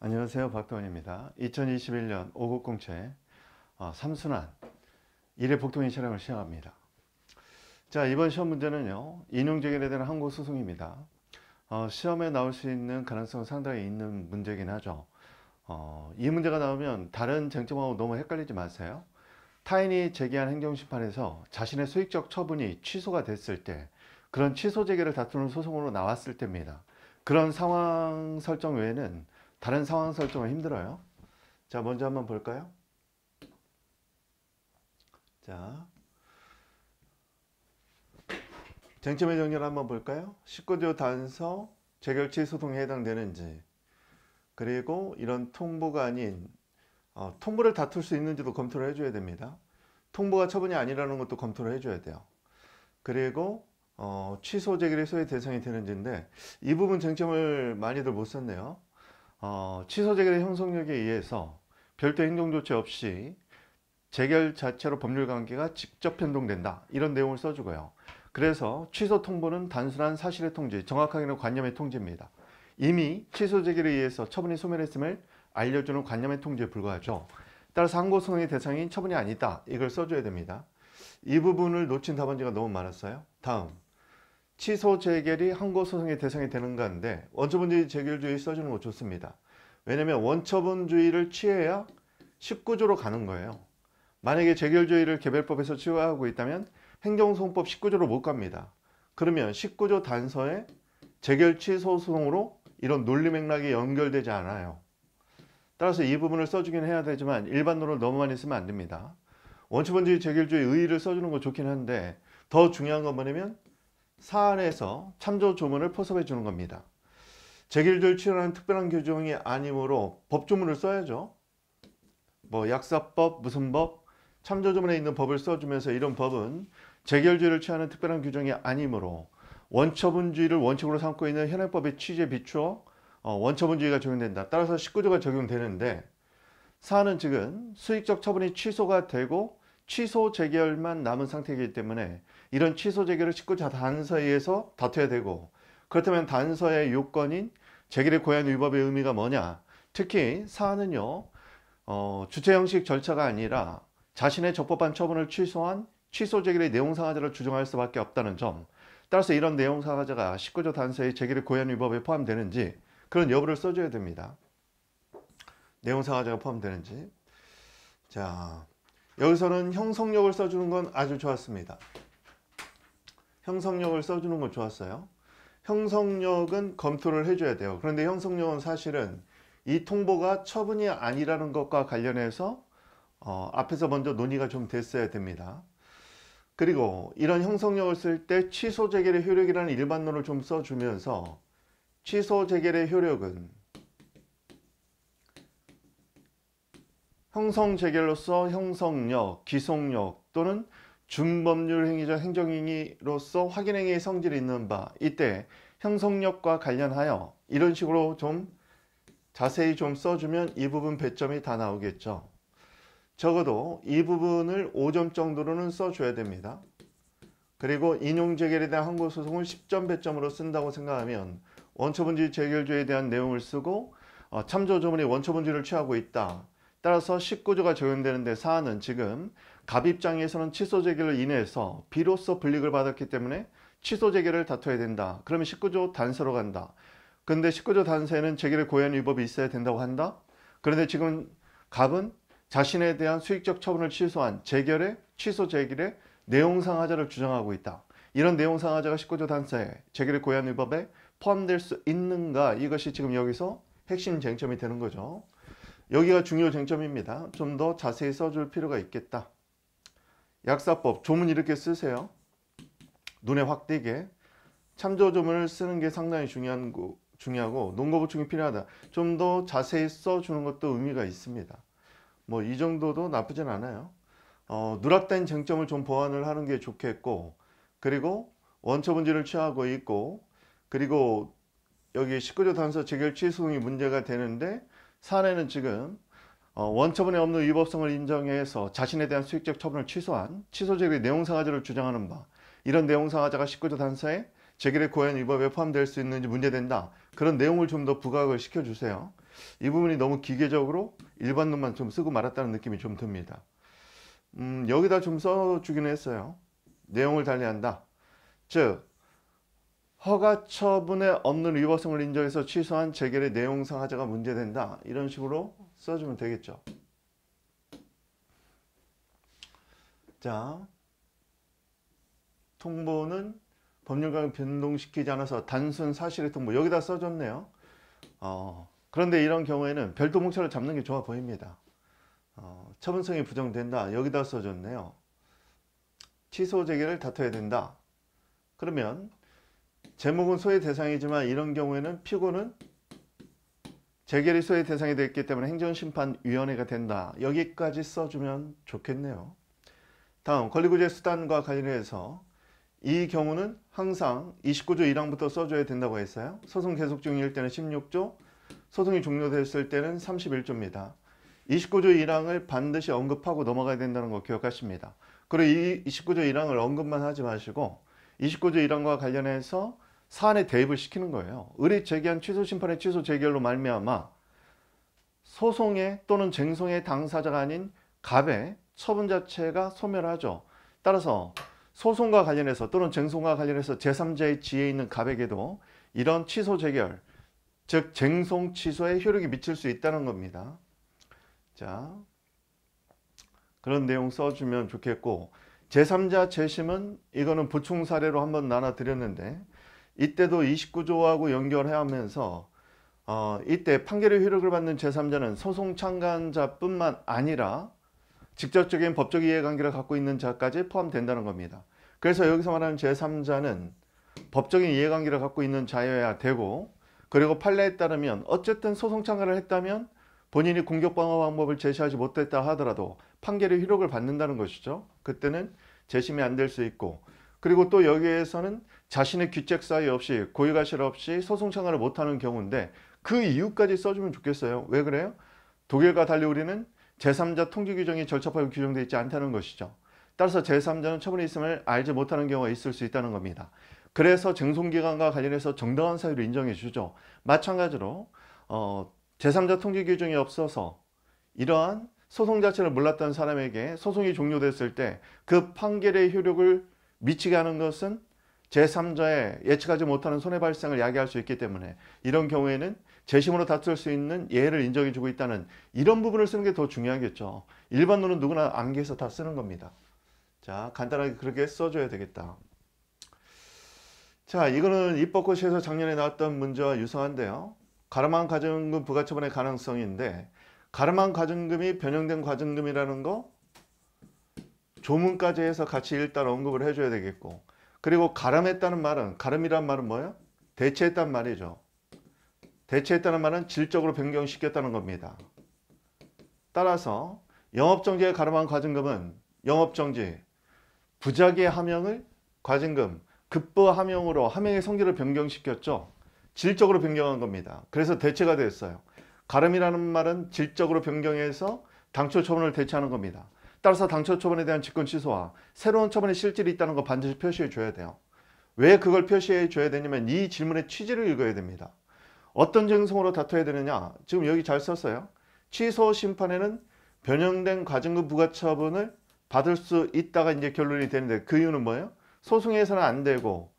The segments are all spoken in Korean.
안녕하세요. 박동원입니다 2021년 5국 공채 3순환 어, 1회 복통인 촬영을 시작합니다. 자, 이번 시험 문제는요. 인용제결에 대한 항고 소송입니다. 어, 시험에 나올 수 있는 가능성은 상당히 있는 문제긴 하죠. 어, 이 문제가 나오면 다른 쟁점하고 너무 헷갈리지 마세요. 타인이 제기한 행정심판에서 자신의 수익적 처분이 취소가 됐을 때 그런 취소 제기를 다투는 소송으로 나왔을 때입니다. 그런 상황 설정 외에는 다른 상황 설정은 힘들어요. 자, 먼저 한번 볼까요? 자, 쟁점의 정리 한번 볼까요? 19조 단서 재결치 소송에 해당되는지 그리고 이런 통보가 아닌 어, 통보를 다툴 수 있는지도 검토를 해줘야 됩니다. 통보가 처분이 아니라는 것도 검토를 해줘야 돼요. 그리고 어, 취소 재결의 소의 대상이 되는지인데 이 부분 쟁점을 많이들 못 썼네요. 어, 취소재결의 형성력에 의해서 별도의 행동조치 없이 재결 자체로 법률관계가 직접 변동된다 이런 내용을 써주고요. 그래서 취소 통보는 단순한 사실의 통지 정확하게는 관념의 통지입니다 이미 취소 재결에 의해서 처분이 소멸했음을 알려주는 관념의 통지에 불과하죠. 따라서 항고소송의 대상인 처분이 아니다. 이걸 써줘야 됩니다. 이 부분을 놓친 답안지가 너무 많았어요. 다음. 취소 재결이 항고 소송의 대상이 되는건데 원처분주의 재결주의 써주는 거 좋습니다. 왜냐면 원처분주의를 취해야 19조로 가는 거예요. 만약에 재결주의를 개별법에서 취하고 있다면 행정소송법 19조로 못 갑니다. 그러면 19조 단서에 재결 취소 소송으로 이런 논리 맥락이 연결되지 않아요. 따라서 이 부분을 써주긴 해야 되지만 일반으로 너무 많이 쓰면 안 됩니다. 원초본주의 재결주의 의의를 써주는 거 좋긴 한데 더 중요한 건 뭐냐면 사안에서 참조 조문을 포섭해 주는 겁니다. 제길들 치료하는 특별한 규정이 아니므로 법조문을 써야죠. 뭐 약사법, 무슨 법, 참조조문에 있는 법을 써주면서 이런 법은 재결죄를 취하는 특별한 규정이 아니므로 원처분주의를 원칙으로 삼고 있는 현행법의 취지에 비추어 어, 원처분주의가 적용된다. 따라서 19조가 적용되는데 사안은 지금 수익적 처분이 취소가 되고 취소 재결만 남은 상태이기 때문에 이런 취소 제기를 식구자 단서에서 다퉈야 되고 그렇다면 단서의 요건인 제기를 고한 위법의 의미가 뭐냐 특히 사안은요 어, 주체 형식 절차가 아니라 자신의 적법한 처분을 취소한 취소 제기의 내용 상하자를 주장할 수밖에 없다는 점 따라서 이런 내용 상하자가 19조 단서의 제기를 고한 위법에 포함되는지 그런 여부를 써줘야 됩니다 내용 상하자가 포함되는지 자 여기서는 형성력을 써주는 건 아주 좋았습니다 형성력을 써주는 건 좋았어요. 형성력은 검토를 해줘야 돼요. 그런데 형성력은 사실은 이 통보가 처분이 아니라는 것과 관련해서 어, 앞에서 먼저 논의가 좀 됐어야 됩니다. 그리고 이런 형성력을 쓸 때 취소 재결의 효력이라는 일반론을 좀 써주면서 취소 재결의 효력은 형성 재결로서 형성력, 기속력 또는 준법률 행위자 행정행위로서 확인행위의 성질이 있는 바 이때 형성력과 관련하여 이런 식으로 좀 자세히 좀 써주면 이 부분 배점이 다 나오겠죠. 적어도 이 부분을 5점 정도로는 써줘야 됩니다. 그리고 인용재결에 대한 항고소송을 10점 배점으로 쓴다고 생각하면 원초본질 재결조에 대한 내용을 쓰고 어, 참조조문이 원초본질을 취하고 있다. 따라서 19조가 적용되는데 사안은 지금 갑입장에서는 취소제기로 인해서 비로소 불이익을 받았기 때문에 취소제기를 다퉈야 된다. 그러면 19조 단서로 간다. 근데 19조 단서에는 제기를 고의한 위법이 있어야 된다고 한다. 그런데 지금 갑은 자신에 대한 수익적 처분을 취소한 재결의 취소 제기의 내용상 하자를 주장하고 있다. 이런 내용상 하자가 19조 단서에 재결의 고의한 위법에 포함될 수 있는가 이것이 지금 여기서 핵심 쟁점이 되는 거죠. 여기가 중요 쟁점입니다. 좀 더 자세히 써줄 필요가 있겠다. 약사법 조문 이렇게 쓰세요. 눈에 확 띄게 참조 조문을 쓰는 게 상당히 중요한 거, 중요하고 논거 보충이 필요하다. 좀 더 자세히 써주는 것도 의미가 있습니다. 뭐 이 정도도 나쁘진 않아요. 어, 누락된 쟁점을 좀 보완을 하는 게 좋겠고 그리고 원처 문제를 취하고 있고 그리고 여기 19조 단서 재결 취소용이 문제가 되는데 사안에는 지금 어, 원처분에 없는 위법성을 인정해서 자신에 대한 수익적 처분을 취소한 취소제의 내용상하자를 주장하는 바 이런 내용상하자가 19조 단서에 제기를 고한 위법에 포함될 수 있는지 문제된다. 그런 내용을 좀 더 부각을 시켜주세요. 이 부분이 너무 기계적으로 일반론만 좀 쓰고 말았다는 느낌이 좀 듭니다. 음, 여기다 좀 써주긴 했어요. 내용을 달리한다. 즉 허가 처분에 없는 위법성을 인정해서 취소한 재결의 내용상 하자가 문제된다. 이런 식으로 써주면 되겠죠. 자, 통보는 법률가가 변동시키지 않아서 단순 사실의 통보 여기다 써줬네요. 어, 그런데 이런 경우에는 별도 목차를 잡는 게 좋아 보입니다. 어, 처분성이 부정된다 여기다 써줬네요. 취소 재결을 다퉈야 된다. 그러면 제목은 소의 대상이지만 이런 경우에는 피고는 재결의 소의 대상이 됐기 때문에 행정심판위원회가 된다. 여기까지 써주면 좋겠네요. 다음 권리구제 수단과 관련해서 이 경우는 항상 29조 1항부터 써줘야 된다고 했어요. 소송 계속 중일 때는 16조, 소송이 종료됐을 때는 31조입니다. 29조 1항을 반드시 언급하고 넘어가야 된다는 거 기억하십니다. 그리고 이 29조 1항을 언급만 하지 마시고 29조 1항과 관련해서 사안에 대입을 시키는 거예요. 의뢰 제기한 취소 심판의 취소 재결로 말미암아 소송의 또는 쟁송의 당사자가 아닌 갑의 처분 자체가 소멸하죠. 따라서 소송과 관련해서 또는 쟁송과 관련해서 제3자의 지혜 있는 갑에게도 이런 취소 재결, 즉 쟁송 취소에 효력이 미칠 수 있다는 겁니다. 자, 그런 내용 써주면 좋겠고 제3자 재심은 이거는 보충 사례로 한번 나눠드렸는데 이때도 29조하고 연결하면서 어, 이때 판결의 효력을 받는 제3자는 소송 참관자뿐만 아니라 직접적인 법적 이해관계를 갖고 있는 자까지 포함된다는 겁니다. 그래서 여기서 말하는 제3자는 법적인 이해관계를 갖고 있는 자여야 되고 그리고 판례에 따르면 어쨌든 소송 참가를 했다면 본인이 공격 방어 방법을 제시하지 못했다 하더라도 판결의 효력을 받는다는 것이죠. 그때는 재심이 안 될 수 있고 그리고 또 여기에서는 자신의 귀책 사유 없이 고의가실 없이 소송 청구를 못하는 경우인데 그 이유까지 써주면 좋겠어요. 왜 그래요? 독일과 달리 우리는 제3자 통지 규정이 절차법에 규정되어 있지 않다는 것이죠. 따라서 제3자는 처분이 있음을 알지 못하는 경우가 있을 수 있다는 겁니다. 그래서 쟁송기관과 관련해서 정당한 사유를 인정해 주죠. 마찬가지로 어, 제3자 통지 규정이 없어서 이러한 소송 자체를 몰랐던 사람에게 소송이 종료됐을 때 그 판결의 효력을 미치게 하는 것은 제3자의 예측하지 못하는 손해 발생을 야기할 수 있기 때문에 이런 경우에는 재심으로 다툴 수 있는 예를 인정해 주고 있다는 이런 부분을 쓰는 게 더 중요하겠죠. 일반론은 누구나 암기해서 다 쓰는 겁니다. 자, 간단하게 그렇게 써줘야 되겠다. 자, 이거는 입법고시에서 작년에 나왔던 문제와 유사한데요. 가름한 가정금 부가처분의 가능성인데 가름한 가정금이 변형된 가정금이라는 거 조문까지 해서 같이 일단 언급을 해줘야 되겠고 그리고 가름했다는 말은 가름이란 말은 뭐예요? 대체했단 말이죠. 대체했다는 말은 질적으로 변경시켰다는 겁니다. 따라서 영업정지에 가름한 과징금은 영업정지, 부작위 함영을 과징금, 급부 함영으로 함영의 성질을 변경시켰죠. 질적으로 변경한 겁니다. 그래서 대체가 됐어요. 가름이라는 말은 질적으로 변경해서 당초 처분을 대체하는 겁니다. 따라서 당초 처분에 대한 직권 취소와 새로운 처분의 실질이 있다는 거 반드시 표시해 줘야 돼요. 왜 그걸 표시해 줘야 되냐면 이 질문의 취지를 읽어야 됩니다. 어떤 증성으로 다퉈야 되느냐? 지금 여기 잘 썼어요. 취소 심판에는 변형된 과징금 부과 처분을 받을 수 있다가 이제 결론이 되는데 그 이유는 뭐예요? 소송에서는 안 되고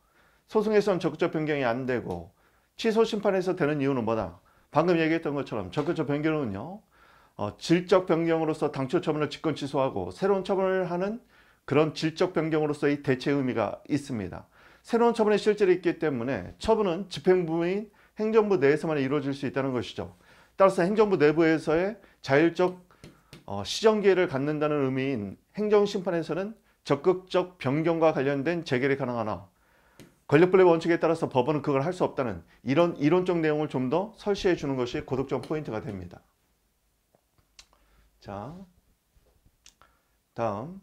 소송에서는 적극적 변경이 안 되고 취소 심판에서 되는 이유는 뭐다? 방금 얘기했던 것처럼 적극적 변경은요. 어, 질적 변경으로서 당초 처분을 직권 취소하고 새로운 처분을 하는 그런 질적 변경으로서의 대체 의미가 있습니다. 새로운 처분의 실질이 있기 때문에 처분은 집행부인 행정부 내에서만 이루어질 수 있다는 것이죠. 따라서 행정부 내부에서의 자율적 어, 시정 기회를 갖는다는 의미인 행정심판에서는 적극적 변경과 관련된 재결이 가능하나 권력분립 원칙에 따라서 법원은 그걸 할 수 없다는 이런 이론적 내용을 좀 더 설시해 주는 것이 고득점 포인트가 됩니다. 자, 다음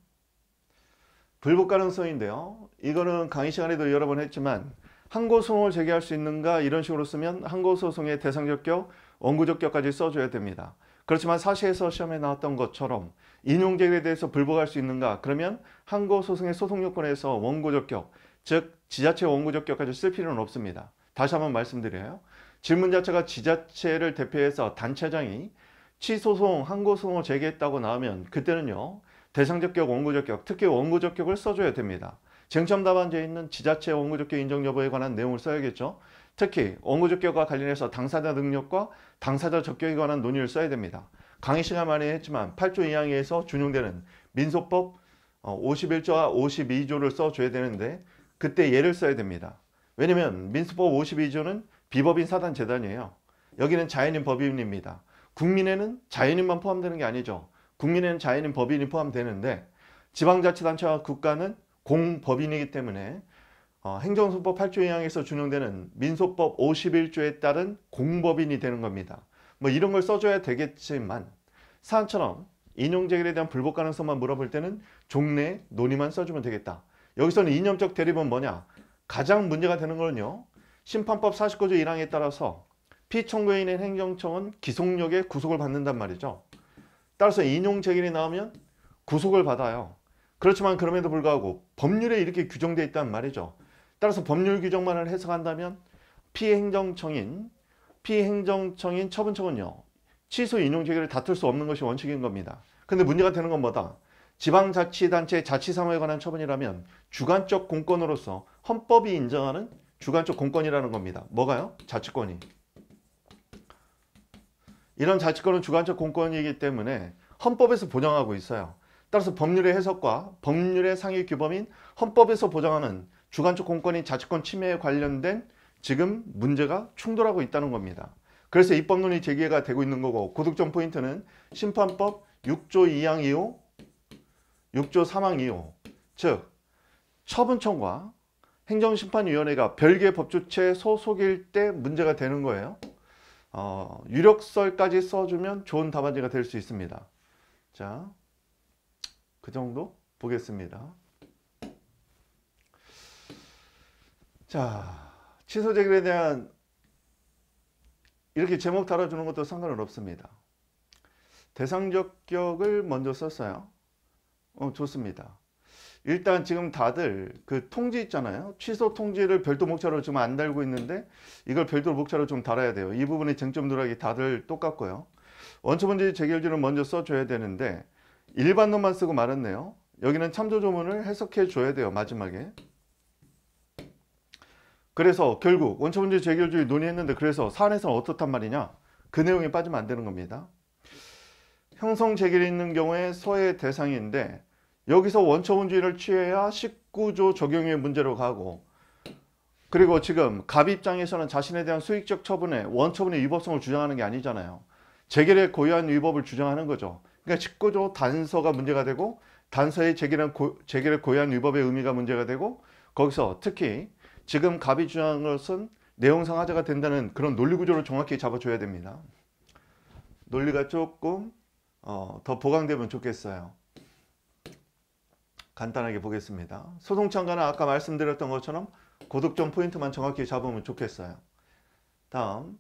불복 가능성인데요. 이거는 강의 시간에도 여러 번 했지만 항고소송을 제기할 수 있는가 이런 식으로 쓰면 항고소송의 대상적격, 원고적격까지 써줘야 됩니다. 그렇지만 사실에서 시험에 나왔던 것처럼 인용제에 대해서 불복할 수 있는가 그러면 항고소송의 소송요건에서 원고적격, 즉 지자체 원고적격까지 쓸 필요는 없습니다. 다시 한번 말씀드려요. 질문 자체가 지자체를 대표해서 단체장이 치소송, 항고소송을 제기했다고 나오면 그때는요. 대상적격, 원고적격, 특히 원고적격을 써줘야 됩니다. 쟁점답안지에 있는 지자체 원고적격 인정 여부에 관한 내용을 써야겠죠. 특히 원고적격과 관련해서 당사자 능력과 당사자 적격에 관한 논의를 써야 됩니다. 강의 시간 만에 했지만 8조 이항에서 준용되는 민소법 51조와 어, 52조를 써줘야 되는데 그때 예를 써야 됩니다. 왜냐면 하 민수법 52조는 비법인 사단재단이에요. 여기는 자연인 법인입니다. 국민에는 자연인만 포함되는 게 아니죠. 국민에는 자연인 법인이 포함되는데 지방자치단체와 국가는 공법인이기 때문에 어, 행정소법 8조에 항에서 준용되는 민소법 51조에 따른 공법인이 되는 겁니다. 뭐 이런 걸 써줘야 되겠지만 사안처럼 인용제결에 대한 불복 가능성만 물어볼 때는 종래 논의만 써주면 되겠다. 여기서는 이념적 대립은 뭐냐? 가장 문제가 되는 거는요. 심판법 49조 1항에 따라서 피청구인인 행정청은 기속력에 구속을 받는단 말이죠. 따라서 인용체결이 나오면 구속을 받아요. 그렇지만 그럼에도 불구하고 법률에 이렇게 규정되어 있단 말이죠. 따라서 법률 규정만을 해석한다면 피행정청인 피행정청인 처분청은요. 취소 인용체계를 다툴 수 없는 것이 원칙인 겁니다. 근데 문제가 되는 건 뭐다? 지방자치단체 자치상호에 관한 처분이라면 주관적 공권으로서 헌법이 인정하는 주관적 공권이라는 겁니다. 뭐가요? 자치권이. 이런 자치권은 주관적 공권이기 때문에 헌법에서 보장하고 있어요. 따라서 법률의 해석과 법률의 상위 규범인 헌법에서 보장하는 주관적 공권인 자치권 침해에 관련된 지금 문제가 충돌하고 있다는 겁니다. 그래서 입법론이 재개가 되고 있는 거고 고득점 포인트는 심판법 6조 2항 2호 6조 3항 2호 즉 처분청과 행정심판위원회가 별개 법조체 소속일 때 문제가 되는 거예요. 어, 유력설까지 써주면 좋은 답안지가 될 수 있습니다. 자, 그 정도 보겠습니다. 자, 취소제기에 대한 이렇게 제목 달아주는 것도 상관은 없습니다. 대상적 격을 먼저 썼어요. 어, 좋습니다. 일단 지금 다들 그 통지 있잖아요. 취소 통지를 별도 목차로 지금 안 달고 있는데 이걸 별도 목차로 좀 달아야 돼요. 이 부분의 쟁점 누락이 다들 똑같고요. 원초문제 재결지를 먼저 써줘야 되는데 일반론만 쓰고 말았네요. 여기는 참조조문을 해석해 줘야 돼요. 마지막에. 그래서 결국 원초문제 재결주의 논의했는데 그래서 사안에서는 어떻단 말이냐. 그 내용에 빠지면 안 되는 겁니다. 형성 재결이 있는 경우에 소외 대상인데 여기서 원초원주의를 취해야 19조 적용의 문제로 가고 그리고 지금 갑 입장에서는 자신에 대한 수익적 처분에 원처분의 위법성을 주장하는 게 아니잖아요. 재결의 고유한 위법을 주장하는 거죠. 그러니까 19조 단서가 문제가 되고 단서의 재결 재결의 고유한 위법의 의미가 문제가 되고 거기서 특히 지금 갑이 주장한 것은 내용상 하자가 된다는 그런 논리구조를 정확히 잡아줘야 됩니다. 논리가 조금 어, 더 보강되면 좋겠어요. 간단하게 보겠습니다. 소송 참가는 아까 말씀드렸던 것처럼 고득점 포인트만 정확히 잡으면 좋겠어요. 다음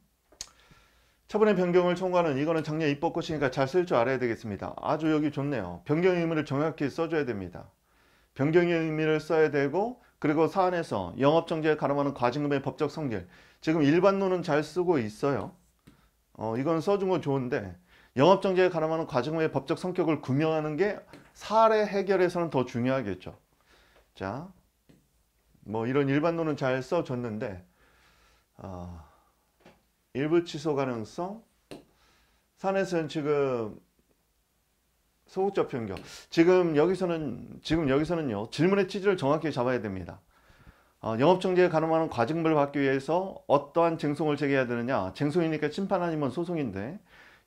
처분의 변경을 청구하는 이거는 작년 입법 것이니까 잘 쓸 줄 알아야 되겠습니다. 아주 여기 좋네요. 변경의 의미를 정확히 써줘야 됩니다. 변경의 의미를 써야 되고 그리고 사안에서 영업정지에 가름하는 과징금의 법적 성질 지금 일반론은 잘 쓰고 있어요. 어, 이건 써준 건 좋은데 영업정지에 가름하는 과징금의 법적 성격을 구명하는 게 사례 해결에서는 더 중요하겠죠. 자, 뭐 이런 일반론은 잘 써줬는데 어, 일부 취소 가능성 산에서는 지금 소극적 변경 지금 여기서는 지금 여기서는요 질문의 취지를 정확히 잡아야 됩니다 어, 영업정지에 가늠하 과징벌을 받기 위해서 어떠한 쟁송을 제기해야 되느냐 쟁송이니까 심판 아니면 소송인데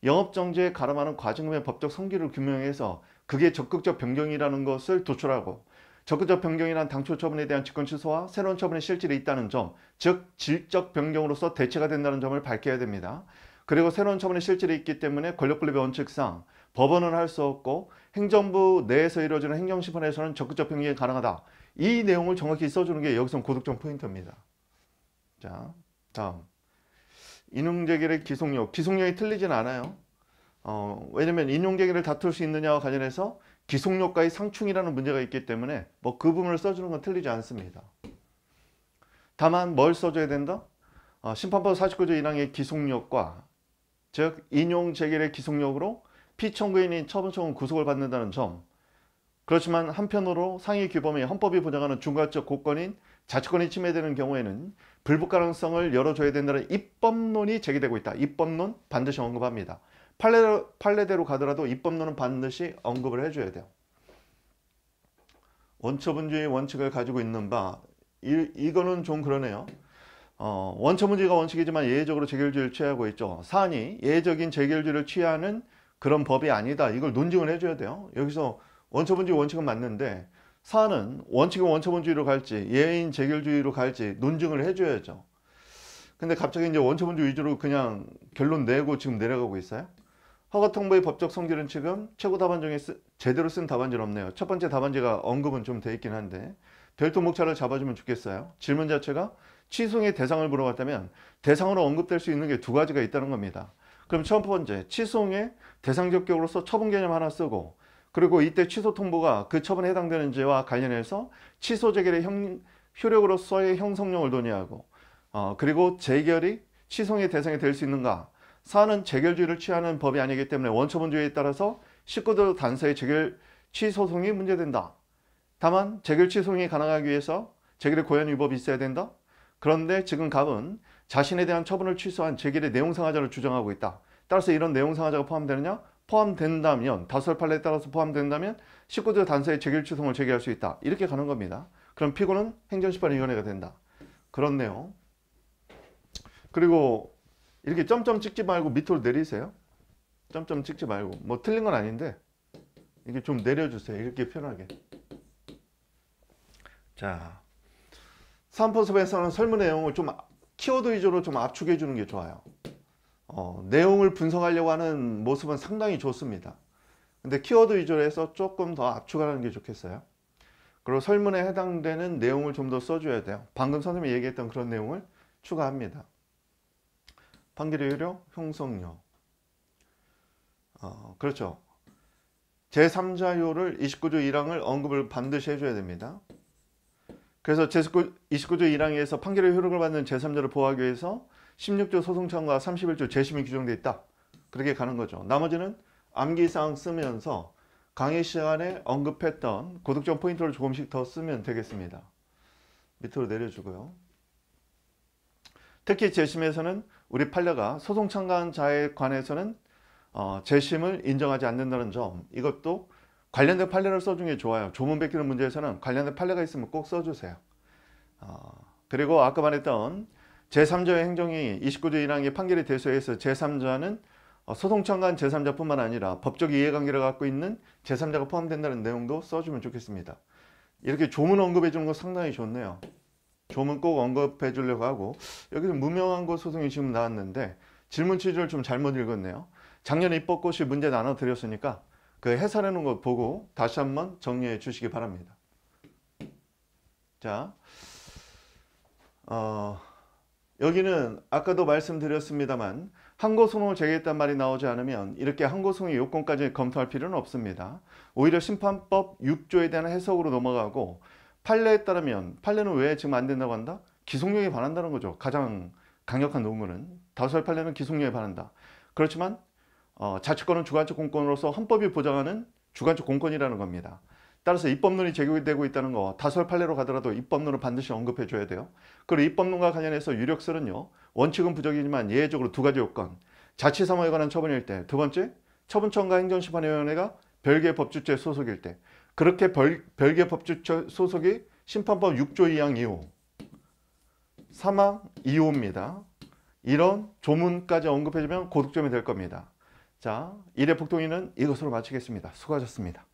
영업정지에 가늠하 과징금의 법적 성기를 규명해서 그게 적극적 변경이라는 것을 도출하고 적극적 변경이란 당초 처분에 대한 직권 취소와 새로운 처분의 실질이 있다는 점, 즉 질적 변경으로서 대체가 된다는 점을 밝혀야 됩니다. 그리고 새로운 처분의 실질이 있기 때문에 권력분립의 원칙상 법원은 할 수 없고 행정부 내에서 이루어지는 행정심판에서는 적극적 변경이 가능하다. 이 내용을 정확히 써주는 게 여기서 고득점 포인트입니다. 자, 다음. 인용재결의 기속력. 기속력이 틀리진 않아요. 어, 왜냐면 인용계기를 다툴 수 있느냐와 관련해서 기속력과의 상충이라는 문제가 있기 때문에 뭐 그 부분을 써주는 건 틀리지 않습니다. 다만 뭘 써줘야 된다? 어, 심판법 49조 1항의 기속력과 즉 인용 재결의 기속력으로 피청구인인 처분 청구 구속을 받는다는 점 그렇지만 한편으로 상위 규범이 헌법이 보장하는 중간적 고건인 자치권이 침해되는 경우에는 불복 가능성을 열어줘야 된다는 입법론이 제기되고 있다. 입법론 반드시 언급합니다. 판례대로, 판례대로 가더라도 입법론은 반드시 언급을 해줘야 돼요. 원처분주의 원칙을 가지고 있는 바 이, 이거는 좀 그러네요. 어, 원처분주의가 원칙이지만 예외적으로 재결주의를 취하고 있죠. 사안이 예외적인 재결주의를 취하는 그런 법이 아니다. 이걸 논증을 해줘야 돼요. 여기서 원처분주의 원칙은 맞는데 사안은 원칙은 원처분주의로 갈지 예외인 재결주의로 갈지 논증을 해줘야죠. 근데 갑자기 이제 원처분주의 위주로 그냥 결론 내고 지금 내려가고 있어요. 허가통보의 법적 성질은 지금 최고 답안 중에 쓰, 제대로 쓴 답안지는 없네요. 첫 번째 답안지가 언급은 좀 돼 있긴 한데 별도 목차를 잡아주면 좋겠어요. 질문 자체가 취소의 대상을 물어봤다면 대상으로 언급될 수 있는 게 두 가지가 있다는 겁니다. 그럼 첫 번째 취소의 대상적 격으로서 처분 개념 하나 쓰고 그리고 이때 취소 통보가 그 처분에 해당되는지와 관련해서 취소 재결의 형, 효력으로서의 형성력을 논의하고 어, 그리고 재결이 취소의 대상이 될 수 있는가 사는 재결주의를 취하는 법이 아니기 때문에 원처분주의에 따라서 식구들 단서의 재결취 소송이 문제된다. 다만 재결취 소송이 가능하기 위해서 재결의 고연 위법이 있어야 된다. 그런데 지금 갑은 자신에 대한 처분을 취소한 재결의 내용 상하자를 주장하고 있다. 따라서 이런 내용 상하자가 포함되느냐? 포함된다면 다수 판례에 따라서 포함된다면 식구들 단서의 재결 취소송을 제기할 수 있다. 이렇게 가는 겁니다. 그럼 피고는 행정심판위원회가 된다. 그렇네요. 그리고 이렇게 점점 찍지 말고 밑으로 내리세요. 점점 찍지 말고 뭐 틀린 건 아닌데 이게 좀 내려주세요. 이렇게 편하게. 자, 삼포섭에서는 설문 내용을 좀 키워드 위주로 좀 압축해 주는 게 좋아요. 어, 내용을 분석하려고 하는 모습은 상당히 좋습니다. 근데 키워드 위주로 해서 조금 더 압축하는 게 좋겠어요. 그리고 설문에 해당되는 내용을 좀 더 써줘야 돼요. 방금 선생님이 얘기했던 그런 내용을 추가합니다. 판결의 효력, 형성력. 어, 그렇죠. 제3자요를 29조 1항을 언급을 반드시 해줘야 됩니다. 그래서 제 29조 1항에서 판결의 효력을 받는 제3자를 보호하기 위해서 16조 소송청과 31조 재심이 규정되어 있다. 그렇게 가는 거죠. 나머지는 암기사항 쓰면서 강의 시간에 언급했던 고득점 포인트를 조금씩 더 쓰면 되겠습니다. 밑으로 내려주고요. 특히 재심에서는 우리 판례가 소송 참관 자에 관해서는 어, 재심을 인정하지 않는다는 점 이것도 관련된 판례를 써준 게 좋아요. 조문 베끼는 문제에서는 관련된 판례가 있으면 꼭 써주세요. 어, 그리고 아까 말했던 제3자의 행정이 29조 1항의 판결에 대수해서 제3자는 어, 소송 참가 제3자뿐만 아니라 법적 이해관계를 갖고 있는 제3자가 포함된다는 내용도 써주면 좋겠습니다. 이렇게 조문 언급해 주는 거 상당히 좋네요. 점문꼭 언급해 주려고 하고 여기서 무명한 곳 소송이 지금 나왔는데 질문 취지를 좀 잘못 읽었네요. 작년에 입법고시 문제 나눠드렸으니까 그 해설해 놓은 거 보고 다시 한번 정리해 주시기 바랍니다. 자, 어, 여기는 아까도 말씀드렸습니다만 항고소송을 제기했단 말이 나오지 않으면 이렇게 항고소송의 요건까지 검토할 필요는 없습니다. 오히려 심판법 6조에 대한 해석으로 넘어가고 판례에 따르면 판례는 왜 지금 안 된다고 한다? 기속력에 반한다는 거죠. 가장 강력한 논문은 다수의 판례는 기속력에 반한다. 그렇지만 어, 자치권은 주관적 공권으로서 헌법이 보장하는 주관적 공권이라는 겁니다. 따라서 입법론이 제기되고 있다는 거 다수의 판례로 가더라도 입법론을 반드시 언급해 줘야 돼요. 그리고 입법론과 관련해서 유력설은요. 원칙은 부적이지만 예외적으로 두 가지 요건. 자치사무에 관한 처분일 때. 두 번째, 처분청과 행정심판위원회가 별개의 법주체 소속일 때. 그렇게 별, 별개 법조 처 소속이 심판법 6조 2항 2호 3항 2호입니다. 이런 조문까지 언급해주면 고득점이 될 겁니다. 자, 1회 폭동이는 이것으로 마치겠습니다. 수고하셨습니다.